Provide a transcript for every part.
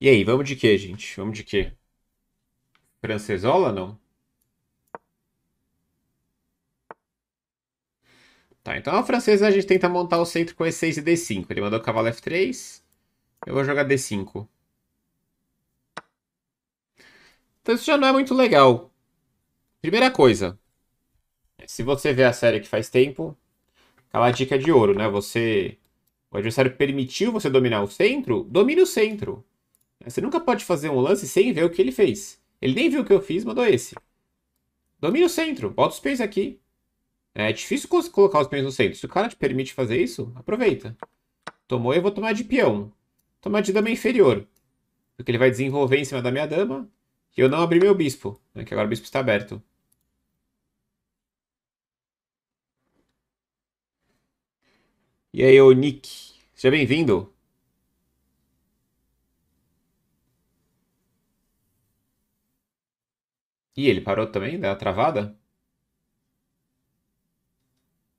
E aí, vamos de quê, gente? Vamos de quê? Francesola, não? Tá, então a francesa a gente tenta montar o centro com E6 e D5. Ele mandou cavalo F3. Eu vou jogar D5. Então isso já não é muito legal. Primeira coisa. Se você vê a série que faz tempo, aquela dica é de ouro, né? Você... O adversário permitiu você dominar o centro, domine o centro. Você nunca pode fazer um lance sem ver o que ele fez. Ele nem viu o que eu fiz, mandou esse. Domina o centro, bota os pés aqui. É difícil colocar os pés no centro. Se o cara te permite fazer isso, aproveita. Tomou, eu vou tomar de peão. Tomar de dama inferior. Porque ele vai desenvolver em cima da minha dama. E eu não abri meu bispo. Né, que agora o bispo está aberto. E aí, ô Nick. Seja bem-vindo. E ele parou também? Deu uma travada?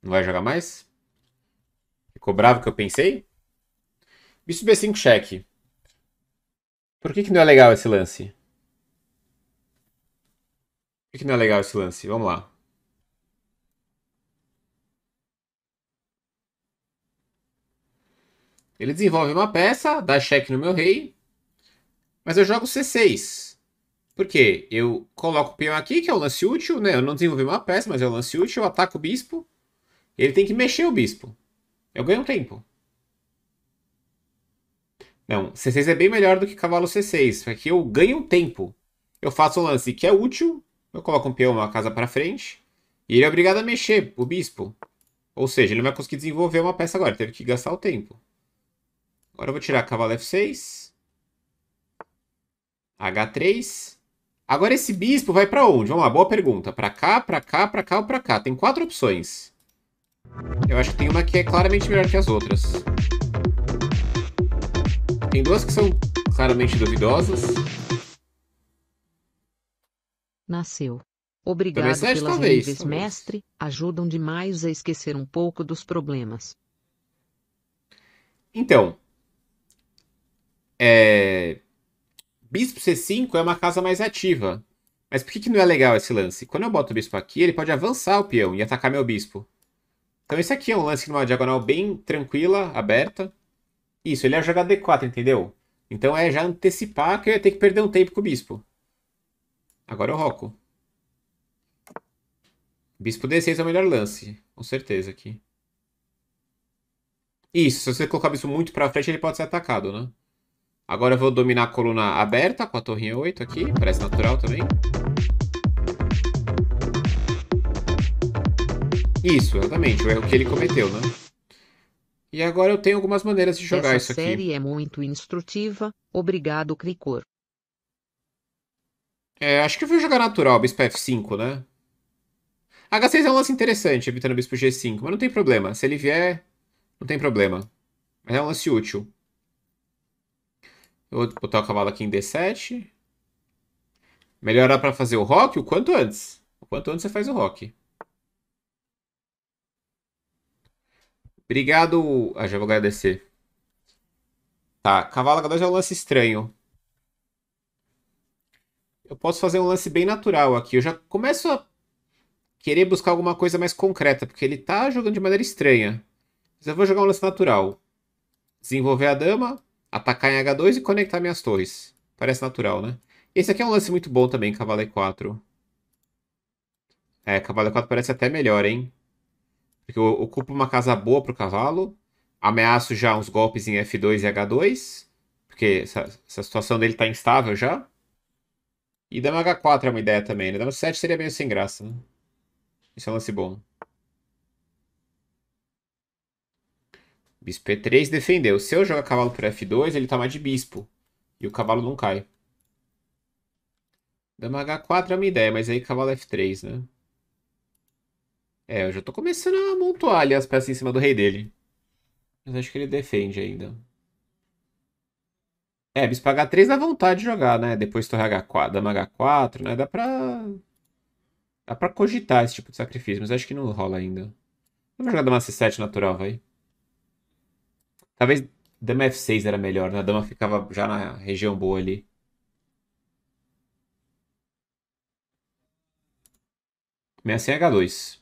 Não vai jogar mais? Ficou bravo que eu pensei? Bicho B5 cheque. Por que, que não é legal esse lance? Por que, que não é legal esse lance? Vamos lá. Ele desenvolve uma peça, dá cheque no meu rei, mas eu jogo C6. Porque eu coloco o peão aqui, que é o lance útil, né? Eu não desenvolvi uma peça, mas é o lance útil. Eu ataco o bispo. Ele tem que mexer o bispo. Eu ganho tempo. Não, C6 é bem melhor do que cavalo C6. Aqui eu ganho um tempo. Eu faço um lance que é útil. Eu coloco um peão uma casa para frente. E ele é obrigado a mexer, o bispo. Ou seja, ele não vai conseguir desenvolver uma peça agora. Teve que gastar o tempo. Agora eu vou tirar cavalo F6. H3. Agora esse bispo vai para onde? Vamos lá, boa pergunta. Para cá, para cá, para cá ou para cá? Tem quatro opções. Eu acho que tem uma que é claramente melhor que as outras. Tem duas que são claramente duvidosas. Nasceu. Obrigado Talvez pelas talvez, talvez. mestre. Ajudam demais a esquecer um pouco dos problemas. Então, é bispo C5 é uma casa mais ativa. Mas por que, que não é legal esse lance? Quando eu boto o bispo aqui, ele pode avançar o peão e atacar meu bispo. Então esse aqui é um lance numa diagonal bem tranquila, aberta. Isso, ele é jogar D4, entendeu? Então é já antecipar que eu ia ter que perder um tempo com o bispo. Agora eu roco. Bispo D6 é o melhor lance, com certeza aqui. Isso, se você colocar o bispo muito pra frente, ele pode ser atacado, né? Agora eu vou dominar a coluna aberta com a torrinha 8 aqui. Parece natural também. Isso, exatamente. O erro que ele cometeu, né? E agora eu tenho algumas maneiras de jogar Essa isso aqui. Essa série é muito instrutiva. Obrigado, Cricor. É, acho que eu vou jogar natural, bispo F5, né? H6 é um lance interessante, evitando o bispo G5, mas não tem problema. Se ele vier, não tem problema. é um lance útil. Eu vou botar o cavalo aqui em D7. Melhorar para fazer o rock o quanto antes. O quanto antes você faz o rock. Obrigado. Ah, já vou agradecer. Tá, cavalo H2 é um lance estranho. Eu posso fazer um lance bem natural aqui. Eu já começo a querer buscar alguma coisa mais concreta, porque ele tá jogando de maneira estranha. Mas eu vou jogar um lance natural. Desenvolver a dama atacar em H2 e conectar minhas torres. Parece natural, né? Esse aqui é um lance muito bom também, cavalo E4. É, cavalo E4 parece até melhor, hein? Porque eu ocupo uma casa boa pro cavalo, ameaço já uns golpes em F2 e H2, porque essa, essa situação dele tá instável já. E dama H4 é uma ideia também, né? Dama 7 seria meio sem graça, né? Isso é um lance bom. Bispo E3 defendeu. Se eu jogar cavalo por F2, ele toma tá de bispo. E o cavalo não cai. Dama H4 é uma ideia, mas aí cavalo F3, né? É, eu já tô começando a amontoar ali as peças em cima do rei dele. Mas acho que ele defende ainda. É, bispo H3 dá vontade de jogar, né? Depois torre H4, dama H4, né? Dá pra... Dá pra cogitar esse tipo de sacrifício, mas acho que não rola ainda. Vamos jogar dama C7 natural, vai. Talvez dama F6 era melhor, né? A dama ficava já na região boa ali. Meia H2.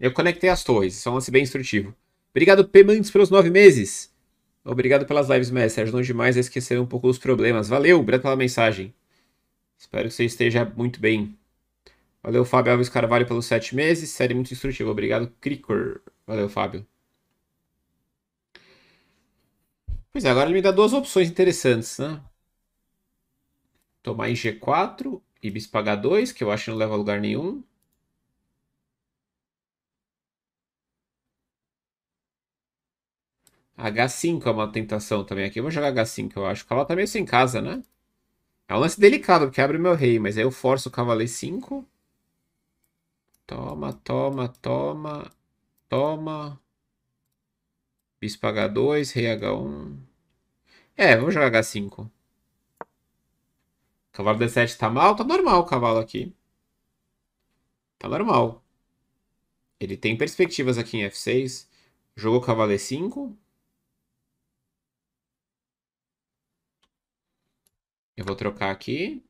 É Eu conectei as torres, isso é um lance bem instrutivo. Obrigado, Pemantes, pelos nove meses. Obrigado pelas lives, mestre. Ajudou demais a esquecer um pouco dos problemas. Valeu, obrigado pela mensagem. Espero que você esteja muito bem. Valeu, Fábio Alves Carvalho, pelos sete meses. Série muito instrutiva. Obrigado, Cricor. Valeu, Fábio. Pois é, agora ele me dá duas opções interessantes, né? Tomar em G4, e Bispagar 2, que eu acho que não leva a lugar nenhum. H5 é uma tentação também aqui. Eu vou jogar H5, eu acho. O cavalo tá meio sem casa, né? É um lance delicado, porque abre meu rei, mas aí eu forço o cavalo E5. Toma, toma, toma, toma. Bispo H2, rei H1. É, vamos jogar H5. Cavalo D7 tá mal? Tá normal o cavalo aqui. Tá normal. Ele tem perspectivas aqui em F6. Jogou cavalo E5. Eu vou trocar aqui.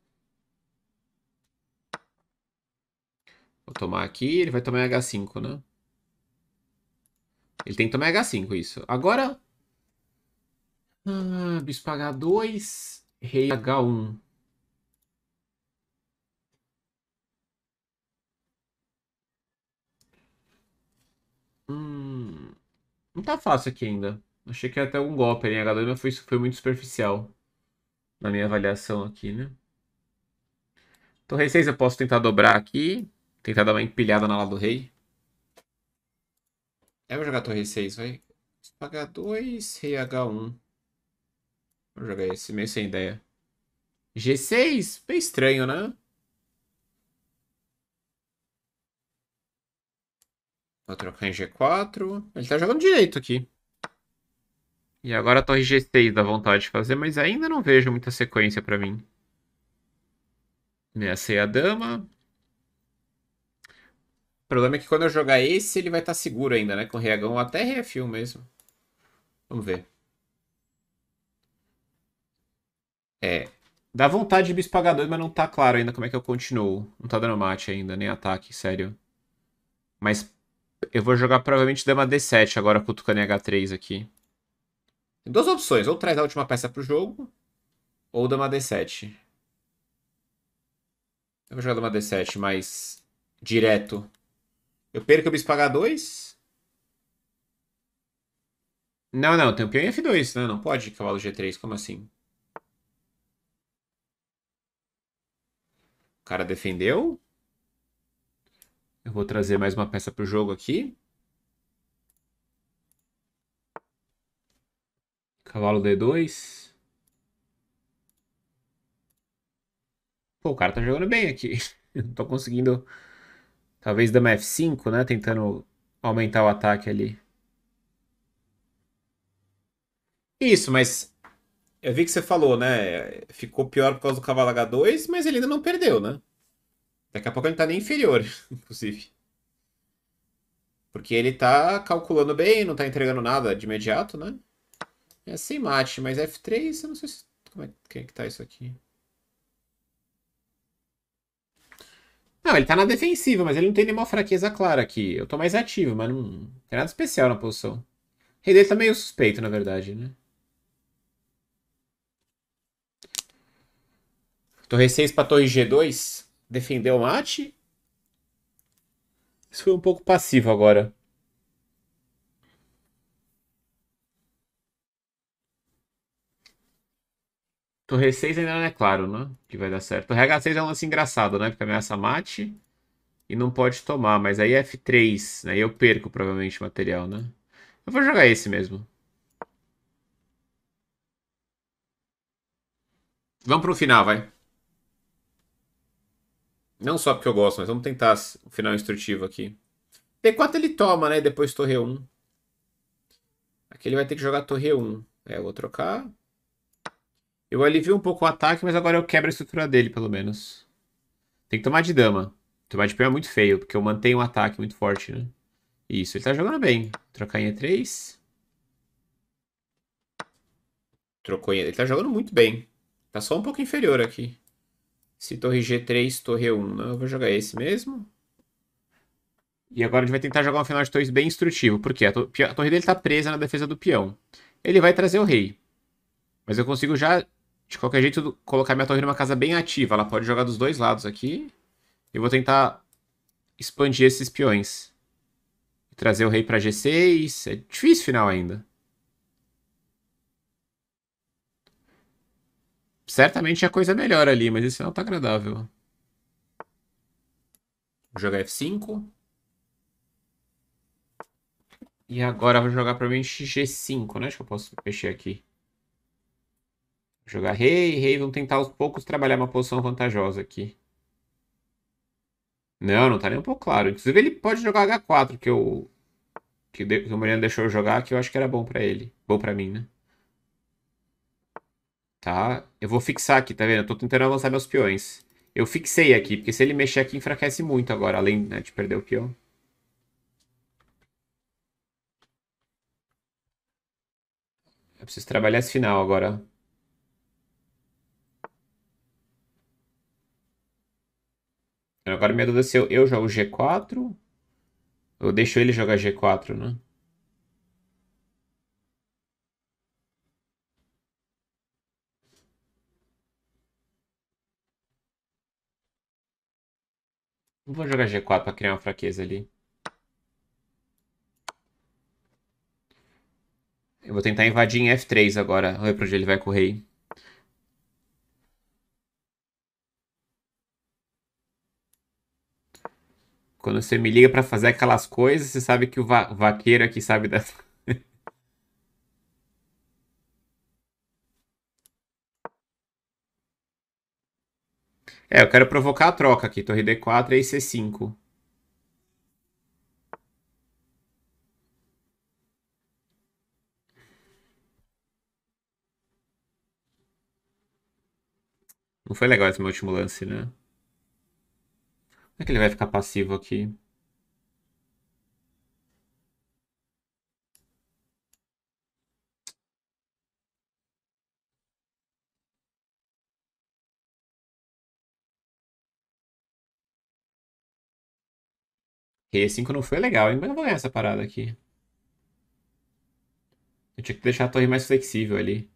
Vou tomar aqui, ele vai tomar H5, né? Ele tem que tomar H5, isso. Agora... Ah, bispo H2, rei H1. Hum, não tá fácil aqui ainda. Achei que ia ter algum golpe ali em H2, mas foi, foi muito superficial. Na minha avaliação aqui, né? Então, rei 6 eu posso tentar dobrar aqui. Tentar dar uma empilhada na ala do rei. Eu é, vou jogar torre 6, vai. Pagar 2, rei H1. Vou jogar esse, meio sem ideia. G6? Bem estranho, né? Vou trocar em G4. Ele tá jogando direito aqui. E agora a torre G6 dá vontade de fazer, mas ainda não vejo muita sequência pra mim. Ameacei a dama. O problema é que quando eu jogar esse, ele vai estar tá seguro ainda, né? Com o Reagão até refil mesmo. Vamos ver. É. Dá vontade de bispo mas não tá claro ainda como é que eu continuo. Não tá dando mate ainda, nem ataque, sério. Mas eu vou jogar provavelmente dama D7 agora cutucando H3 aqui. Tem duas opções. Ou traz a última peça pro jogo, ou dama D7. Eu vou jogar dama D7, mais direto eu perco, o bispo h 2? Não, não, tem o peão em F2, né? Não pode cavalo G3, como assim? O cara defendeu. Eu vou trazer mais uma peça pro jogo aqui. Cavalo D2. Pô, o cara tá jogando bem aqui. Não tô conseguindo Talvez dama F5, né? Tentando aumentar o ataque ali. Isso, mas eu vi que você falou, né? Ficou pior por causa do cavalo H2, mas ele ainda não perdeu, né? Daqui a pouco ele tá nem inferior, inclusive. Porque ele tá calculando bem, não tá entregando nada de imediato, né? É sem mate, mas F3, eu não sei se... como é que é tá isso aqui. Não, ele tá na defensiva, mas ele não tem nenhuma fraqueza clara aqui. Eu tô mais ativo, mas não tem nada especial na posição. O rei dele tá meio suspeito, na verdade, né? Torre 6 pra torre G2. Defendeu o mate. Isso foi um pouco passivo agora. Torre 6 ainda não é claro, né? Que vai dar certo. Torre H6 é um lance engraçado, né? Porque ameaça mate e não pode tomar. Mas aí é F3, né? E eu perco provavelmente material, né? Eu vou jogar esse mesmo. Vamos pro final, vai. Não só porque eu gosto, mas vamos tentar o final instrutivo aqui. T4 ele toma, né? Depois torre 1. Aqui ele vai ter que jogar torre 1. É, eu vou trocar. Eu alivio um pouco o ataque, mas agora eu quebro a estrutura dele, pelo menos. Tem que tomar de dama. Tomar de pé é muito feio, porque eu mantenho um ataque muito forte, né? Isso, ele tá jogando bem. Trocar em E3. Trocou em... Ele tá jogando muito bem. Tá só um pouco inferior aqui. Se torre G3, torre E1. Não, né? eu vou jogar esse mesmo. E agora a gente vai tentar jogar um final de torres bem instrutivo. Por quê? A, to... a torre dele tá presa na defesa do peão. Ele vai trazer o rei. Mas eu consigo já de qualquer jeito, colocar minha torre numa casa bem ativa. Ela pode jogar dos dois lados aqui. Eu vou tentar expandir esses peões. Trazer o rei para G6. É difícil final ainda. Certamente a coisa é melhor ali, mas esse final tá agradável. Vou jogar F5. E agora vou jogar provavelmente G5, né? Acho que eu posso mexer aqui jogar rei, rei, vamos tentar aos poucos trabalhar uma posição vantajosa aqui. Não, não tá nem um pouco claro. Inclusive ele pode jogar H4, que eu que, de, que o Mariano deixou eu jogar, que eu acho que era bom para ele. Bom para mim, né? Tá, eu vou fixar aqui, tá vendo? Eu tô tentando avançar meus peões. Eu fixei aqui, porque se ele mexer aqui enfraquece muito agora, além né, de perder o peão. Eu preciso trabalhar esse final agora. Então, agora minha dúvida é se eu, eu jogo G4 ou deixo ele jogar G4, né? Não vou jogar G4 para criar uma fraqueza ali. Eu vou tentar invadir em F3 agora. Olha pra onde ele vai com o rei. Quando você me liga para fazer aquelas coisas, você sabe que o va vaqueiro aqui sabe das. é, eu quero provocar a troca aqui. Torre D4 e C5. Não foi legal esse meu último lance, né? Como é que ele vai ficar passivo aqui? E5 não foi legal, hein? Mas eu vou ganhar essa parada aqui. Eu tinha que deixar a torre mais flexível ali.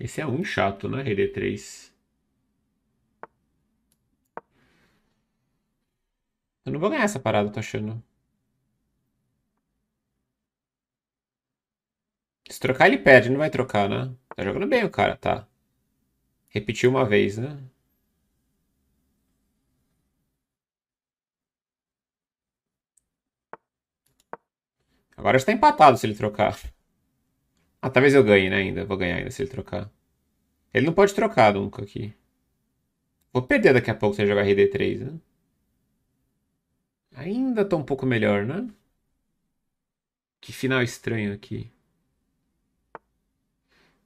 Esse é um chato, né? RD3. Eu não vou ganhar essa parada, tô achando. Se trocar, ele perde. Não vai trocar, né? Tá jogando bem o cara, tá. Repetiu uma vez, né? Agora está empatado se ele trocar. Ah, talvez eu ganhe, né, ainda. Vou ganhar ainda se ele trocar. Ele não pode trocar nunca aqui. Vou perder daqui a pouco se ele jogar RD3, né? Ainda tô um pouco melhor, né? Que final estranho aqui.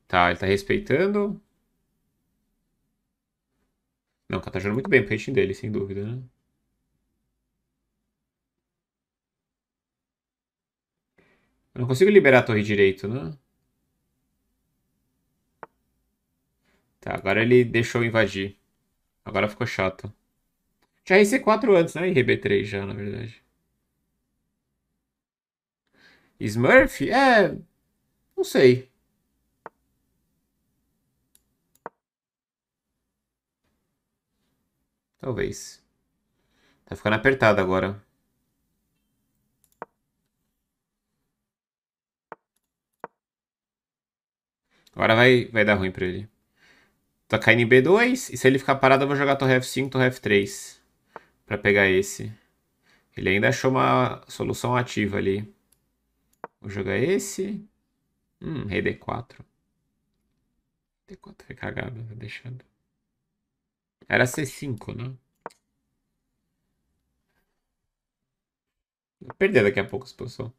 Tá, ele tá respeitando. Não, o cara tá jogando muito bem o peitinho dele, sem dúvida, né? Eu não consigo liberar a torre direito, né? Tá, agora ele deixou invadir. Agora ficou chato. Já IC4 antes, né? E RB3 já, na verdade. Smurf? É... Não sei. Talvez. Tá ficando apertado agora. Agora vai, vai dar ruim pra ele. Tá caindo em B2. E se ele ficar parado, eu vou jogar torre F5, torre F3. Pra pegar esse. Ele ainda achou uma solução ativa ali. Vou jogar esse. Hum, rei D4. D4 foi cagado, tá deixando. Era C5, né? Vou perder daqui a pouco a exposição.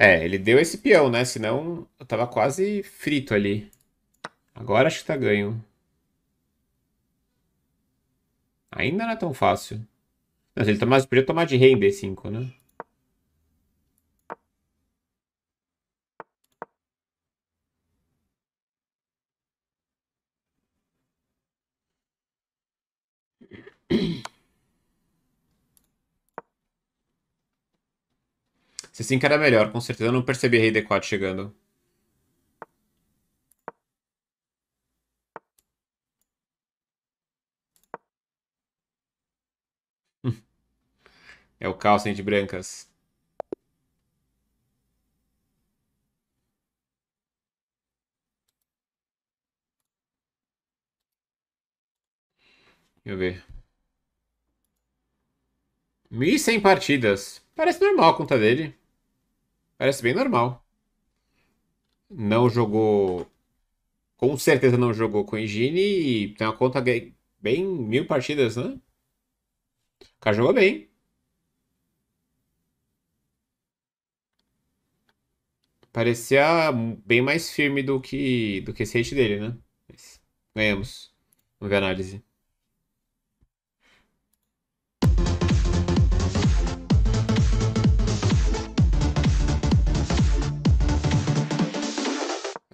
É, ele deu esse peão, né? Senão eu tava quase frito ali. Agora acho que tá ganho. Ainda não é tão fácil. Não, se ele tomasse, podia tomar de rei em D5, né? G5 era melhor, com certeza. Eu não percebi rei D4 chegando. É o calcem de brancas. Deixa eu ver. 1.100 partidas. Parece normal a conta dele. Parece bem normal. Não jogou. Com certeza não jogou com Engine e tem uma conta bem mil partidas, né? O cara jogou bem. Parecia bem mais firme do que, do que esse hate dele, né? Mas ganhamos. Vamos ver a análise.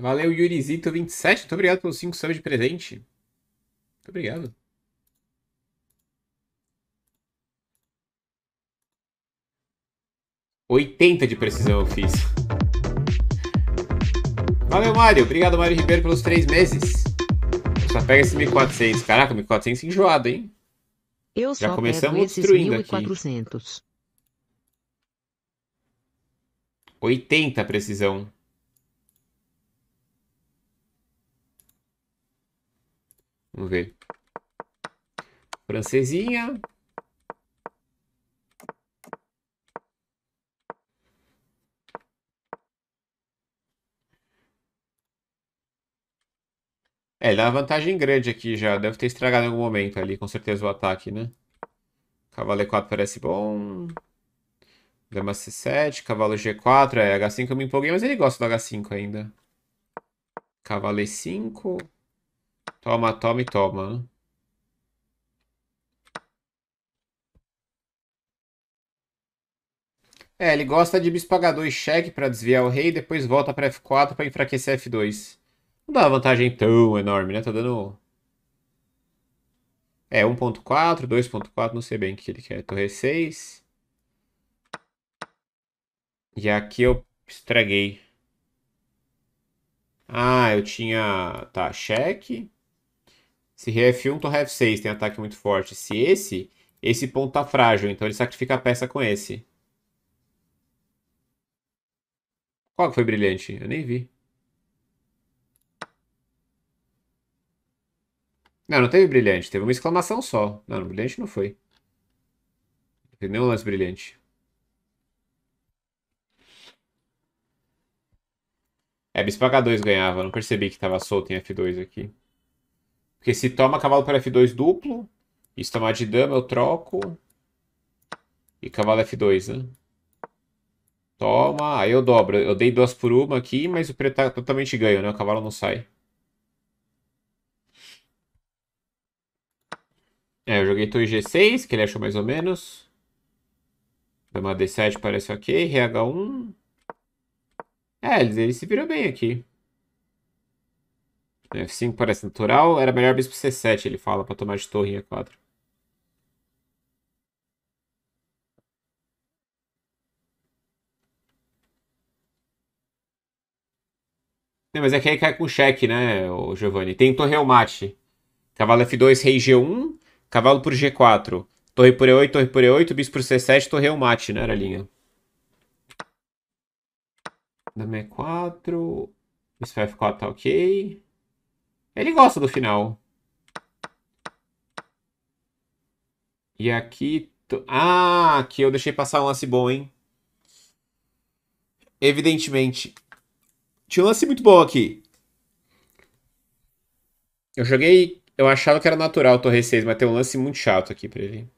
Valeu, Yurizito27. Muito obrigado pelos 5 subs de presente. Muito obrigado. Oitenta de precisão eu fiz. Valeu, Mário. Obrigado, Mário Ribeiro, pelos três meses. Eu só pega esse 1400. Caraca, 1400 enjoado, hein? Eu Já começamos destruindo 1400. aqui. 80 precisão. Vamos ver. Francesinha. É, ele dá uma vantagem grande aqui já. Deve ter estragado em algum momento ali, com certeza, o ataque, né? Cavalo E4 parece bom. Dama C7, cavalo G4. É, H5 eu me empolguei, mas ele gosta do H5 ainda. Cavalo E5. Toma, toma e toma. Né? É, ele gosta de bispo H2 cheque pra desviar o rei e depois volta pra F4 pra enfraquecer F2. Não dá uma vantagem tão enorme, né? Tá dando... É, 1.4, 2.4, não sei bem o que ele quer. Torre 6. E aqui eu estraguei. Ah, eu tinha... Tá, cheque. Se ref 1, to ref 6 tem ataque muito forte. Se esse, esse ponto tá frágil, então ele sacrifica a peça com esse. Qual que foi brilhante? Eu nem vi. Não, não teve brilhante. Teve uma exclamação só. Não, brilhante não foi. Não teve nenhum lance brilhante. É, Bispaga 2 ganhava. Não percebi que tava solto em F2 aqui. Porque se toma cavalo para F2 duplo, e se tomar de dama eu troco. E cavalo F2, né? Toma, aí eu dobro. Eu dei duas por uma aqui, mas o preto tá totalmente ganho, né? O cavalo não sai. É, eu joguei torre G6, que ele achou mais ou menos. Dama D7 parece ok. RH1. É, ele, ele se virou bem aqui. F5 parece natural, era melhor bispo C7, ele fala, pra tomar de torre em E4. Não, mas é que aí cai com cheque, né, Giovanni? Tem torre ao mate. Cavalo F2, rei G1, cavalo por G4. Torre por E8, torre por E8, bispo por C7, torre ao mate, né, era a linha. Dama E4, bispo F4 tá ok. Ele gosta do final. E aqui... Ah, aqui eu deixei passar um lance bom, hein? Evidentemente. Tinha um lance muito bom aqui. Eu joguei... Eu achava que era natural o Torre 6, mas tem um lance muito chato aqui pra ele.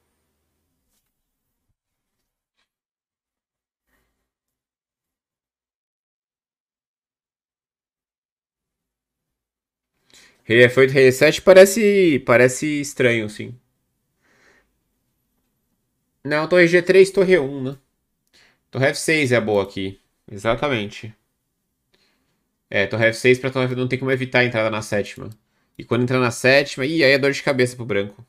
Reafoito 7 parece, parece estranho, sim. Não, torre G3, torre 1, né? Torre F6 é a boa aqui. Exatamente. É, torre F6 pra torre não tem como evitar a entrada na sétima. E quando entrar na sétima, ih, aí é dor de cabeça pro branco.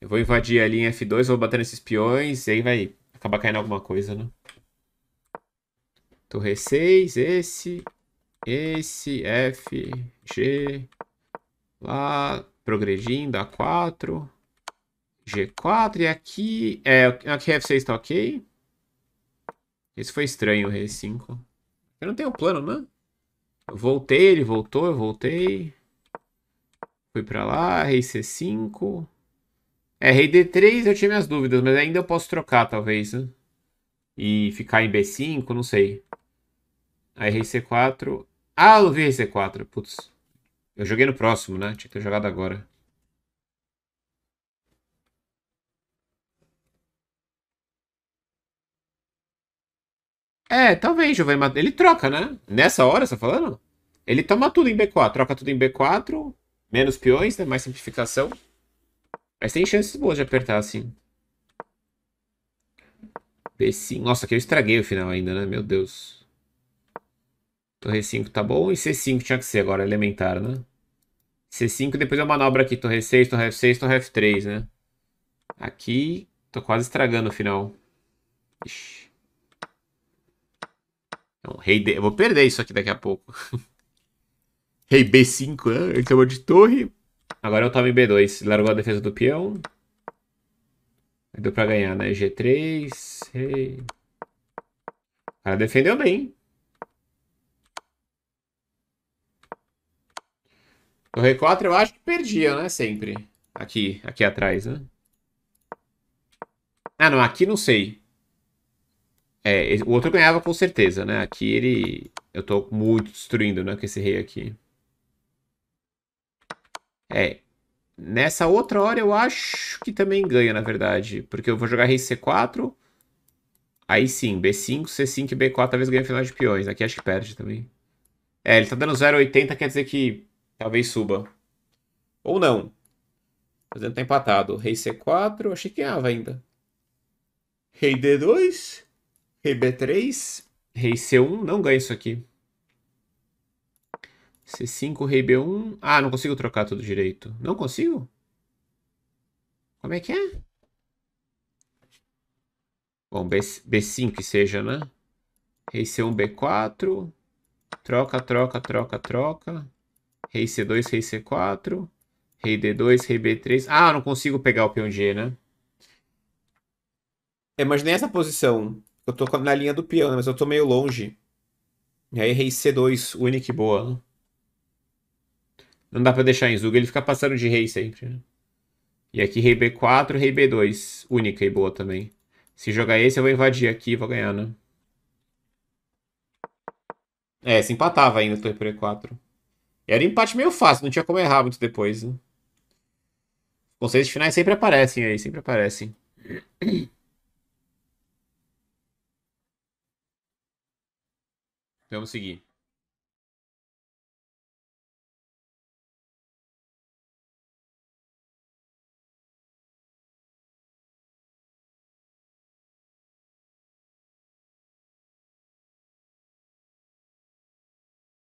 Eu vou invadir a linha F2, vou bater nesses peões, e aí vai acabar caindo alguma coisa, né? Torre 6, esse, esse, F, G, Lá, progredindo, A4, G4, e aqui, é, aqui F6 tá ok. Esse foi estranho, o R5. Eu não tenho plano, né? Eu voltei, ele voltou, eu voltei. Fui pra lá, rei C5. É, rei D3 eu tinha minhas dúvidas, mas ainda eu posso trocar, talvez, né? E ficar em B5, não sei. Aí rei C4. Ah, eu não vi rei C4, putz. Eu joguei no próximo, né? Tinha que ter jogado agora. É, talvez Giovanni Matu. Ele troca, né? Nessa hora, você tá falando? Ele toma tudo em B4. Troca tudo em B4. Menos peões, né? Mais simplificação. Mas tem chances boas de apertar, assim. B5. Nossa, aqui eu estraguei o final ainda, né? Meu Deus. Torre 5 tá bom. E C5 tinha que ser agora, elementar, né? C5, depois é a manobra aqui. Torre 6, torre F6, torre F3, né? Aqui, tô quase estragando o final. Ixi. Então, rei D. Eu vou perder isso aqui daqui a pouco. rei B5, né? Ele chamou de torre. Agora eu é tomo em B2. Largou a defesa do peão. Deu pra ganhar, né? G3. Rei. O cara defendeu bem. O rei 4 eu acho que perdia, né? Sempre. Aqui, aqui atrás, né? Ah, não. Aqui não sei. É, o outro ganhava com certeza, né? Aqui ele... Eu tô muito destruindo, né? Com esse rei aqui. É. Nessa outra hora eu acho que também ganha, na verdade. Porque eu vou jogar rei C4. Aí sim, B5, C5 e B4 talvez ganhe final de peões. Aqui acho que perde também. É, ele tá dando 0,80, quer dizer que Talvez suba. Ou não. Mas Fazendo tá empatado. Rei C4, achei que ganhava ainda. Rei D2. Rei B3. Rei C1, não ganha isso aqui. C5, rei B1. Ah, não consigo trocar tudo direito. Não consigo? Como é que é? Bom, B, B5 que seja, né? Rei C1, B4. Troca, troca, troca, troca. Rei C2, Rei C4. Rei D2, Rei B3. Ah, não consigo pegar o peão G, né? É, mas nessa posição, eu tô na linha do peão, né? mas eu tô meio longe. E aí, Rei C2, única e boa. Não dá pra deixar em Zuga, ele fica passando de Rei sempre, né? E aqui rei b4, rei b2. Única e boa também. Se jogar esse, eu vou invadir aqui e vou ganhar, né? É, se empatava ainda o torre por e4. Era um empate meio fácil, não tinha como errar muito depois. Né? Conceitos de finais sempre aparecem aí, sempre aparecem. Vamos seguir.